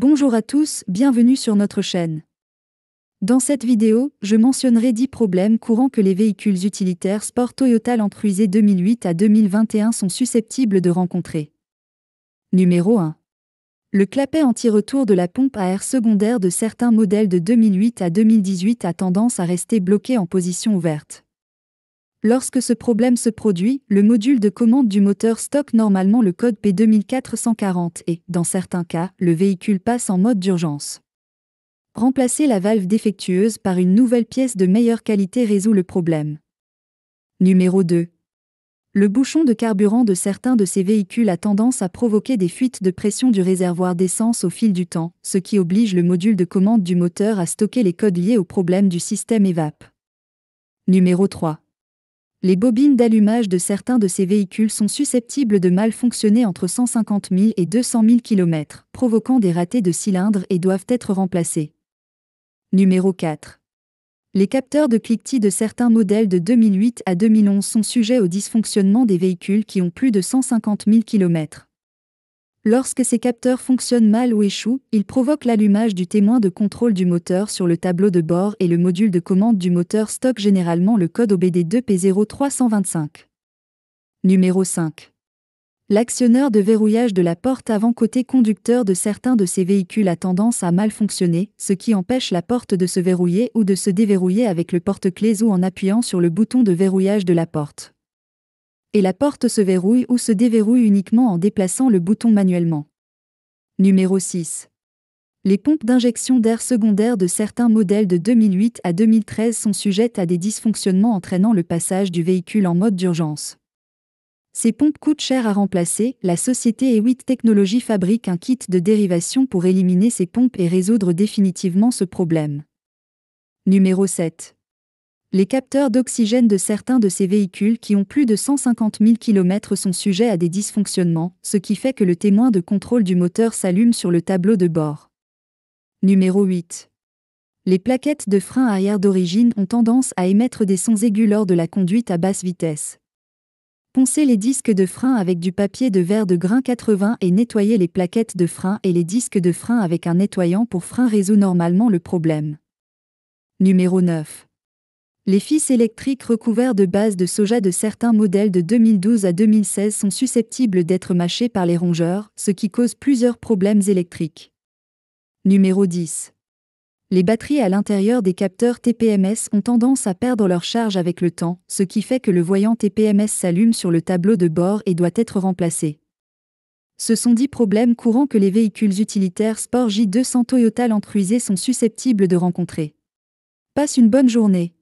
Bonjour à tous, bienvenue sur notre chaîne. Dans cette vidéo, je mentionnerai 10 problèmes courants que les véhicules utilitaires sport Toyota Land 2008 à 2021 sont susceptibles de rencontrer. Numéro 1. Le clapet anti-retour de la pompe à air secondaire de certains modèles de 2008 à 2018 a tendance à rester bloqué en position ouverte. Lorsque ce problème se produit, le module de commande du moteur stocke normalement le code P2440 et, dans certains cas, le véhicule passe en mode d'urgence. Remplacer la valve défectueuse par une nouvelle pièce de meilleure qualité résout le problème. Numéro 2. Le bouchon de carburant de certains de ces véhicules a tendance à provoquer des fuites de pression du réservoir d'essence au fil du temps, ce qui oblige le module de commande du moteur à stocker les codes liés au problème du système EVAP. Numéro 3 les bobines d'allumage de certains de ces véhicules sont susceptibles de mal fonctionner entre 150 000 et 200 000 km, provoquant des ratés de cylindres et doivent être remplacés. Numéro 4. Les capteurs de cliquetis de certains modèles de 2008 à 2011 sont sujets au dysfonctionnement des véhicules qui ont plus de 150 000 km. Lorsque ces capteurs fonctionnent mal ou échouent, ils provoquent l'allumage du témoin de contrôle du moteur sur le tableau de bord et le module de commande du moteur stocke généralement le code OBD2P0325. Numéro 5. L'actionneur de verrouillage de la porte avant côté conducteur de certains de ces véhicules a tendance à mal fonctionner, ce qui empêche la porte de se verrouiller ou de se déverrouiller avec le porte-clés ou en appuyant sur le bouton de verrouillage de la porte et la porte se verrouille ou se déverrouille uniquement en déplaçant le bouton manuellement. Numéro 6. Les pompes d'injection d'air secondaire de certains modèles de 2008 à 2013 sont sujettes à des dysfonctionnements entraînant le passage du véhicule en mode d'urgence. Ces pompes coûtent cher à remplacer, la société E8 Technologies fabrique un kit de dérivation pour éliminer ces pompes et résoudre définitivement ce problème. Numéro 7. Les capteurs d'oxygène de certains de ces véhicules qui ont plus de 150 000 km sont sujets à des dysfonctionnements, ce qui fait que le témoin de contrôle du moteur s'allume sur le tableau de bord. Numéro 8. Les plaquettes de frein arrière d'origine ont tendance à émettre des sons aigus lors de la conduite à basse vitesse. Poncez les disques de frein avec du papier de verre de grain 80 et nettoyez les plaquettes de frein et les disques de frein avec un nettoyant pour frein résout normalement le problème. Numéro 9. Les fils électriques recouverts de base de soja de certains modèles de 2012 à 2016 sont susceptibles d'être mâchés par les rongeurs, ce qui cause plusieurs problèmes électriques. Numéro 10. Les batteries à l'intérieur des capteurs TPMS ont tendance à perdre leur charge avec le temps, ce qui fait que le voyant TPMS s'allume sur le tableau de bord et doit être remplacé. Ce sont 10 problèmes courants que les véhicules utilitaires Sport J200 Toyota Land sont susceptibles de rencontrer. Passe une bonne journée.